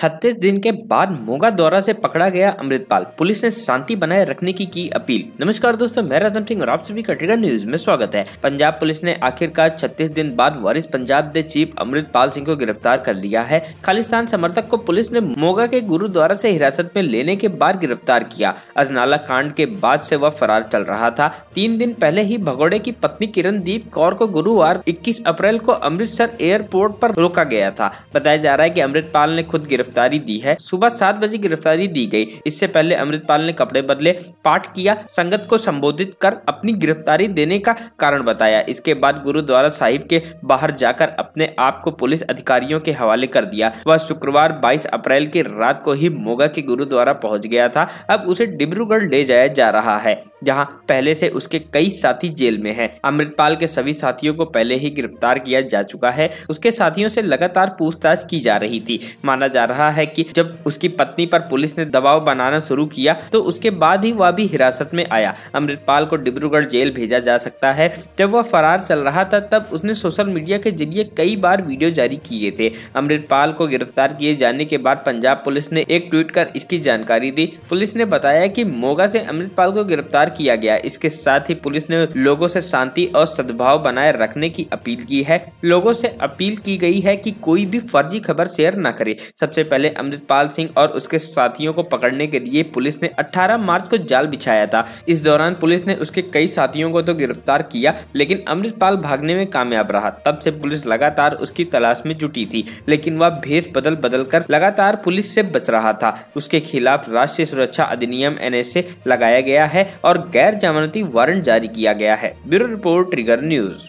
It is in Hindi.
छत्तीस दिन के बाद मोगा दौरा से पकड़ा गया अमृतपाल पुलिस ने शांति बनाए रखने की की अपील नमस्कार दोस्तों मैं रतन सिंह और आप सभी का ट्रिगर न्यूज में स्वागत है पंजाब पुलिस ने आखिरकार छत्तीस दिन बाद वारिस पंजाब के चीफ अमृतपाल सिंह को गिरफ्तार कर लिया है खालिस्तान समर्थक को पुलिस ने मोगा के गुरुद्वारा ऐसी हिरासत में लेने के बाद गिरफ्तार किया अजनाला कांड के बाद ऐसी वह फरार चल रहा था तीन दिन पहले ही भगोड़े की पत्नी किरणदीप कौर को गुरुवार इक्कीस अप्रैल को अमृतसर एयरपोर्ट आरोप रोका गया था बताया जा रहा है की अमृतपाल ने खुद गिरफ्तार गिरफ्तारी दी है सुबह सात बजे गिरफ्तारी दी गई इससे पहले अमृतपाल ने कपड़े बदले पाठ किया संगत को संबोधित कर अपनी गिरफ्तारी देने का कारण बताया इसके बाद गुरुद्वारा साहिब के बाहर जाकर अपने आप को पुलिस अधिकारियों के हवाले कर दिया वह शुक्रवार बाईस अप्रैल की रात को ही मोगा के गुरुद्वारा पहुंच गया था अब उसे डिब्रूगढ़ ले जाया जा रहा है जहां पहले से उसके कई साथी जेल में हैं अमृतपाल के सभी साथियों को पहले ही गिरफ्तार किया जा चुका है उसके साथियों से लगातार पूछताछ की जा रही थी माना जा रहा रहा है कि जब उसकी पत्नी पर पुलिस ने दबाव बनाना शुरू किया तो उसके बाद ही वह भी हिरासत में आया अमृतपाल को डिब्रूगढ़ जेल भेजा जा सकता है जब वह फरार चल रहा था तब उसने सोशल मीडिया के जरिए कई बार वीडियो जारी किए थे अमृतपाल को गिरफ्तार किए जाने के बाद पंजाब पुलिस ने एक ट्वीट कर इसकी जानकारी दी पुलिस ने बताया की मोगा से अमृतपाल को गिरफ्तार किया गया इसके साथ ही पुलिस ने लोगों से शांति और सद्भाव बनाए रखने की अपील की है लोगों से अपील की गई है कि कोई भी फर्जी खबर शेयर न करे सबसे पहले अमृतपाल सिंह और उसके साथियों को पकड़ने के लिए पुलिस ने 18 मार्च को जाल बिछाया था इस दौरान पुलिस ने उसके कई साथियों को तो गिरफ्तार किया लेकिन अमृतपाल भागने में कामयाब रहा तब से पुलिस लगातार उसकी तलाश में जुटी थी लेकिन वह भेस बदल बदल कर लगातार पुलिस से बच रहा था उसके खिलाफ राष्ट्रीय सुरक्षा अधिनियम एनएसए लगाया गया है और गैर जमानती वारंट जारी किया गया है ब्यूरो रिपोर्ट ट्रिगर न्यूज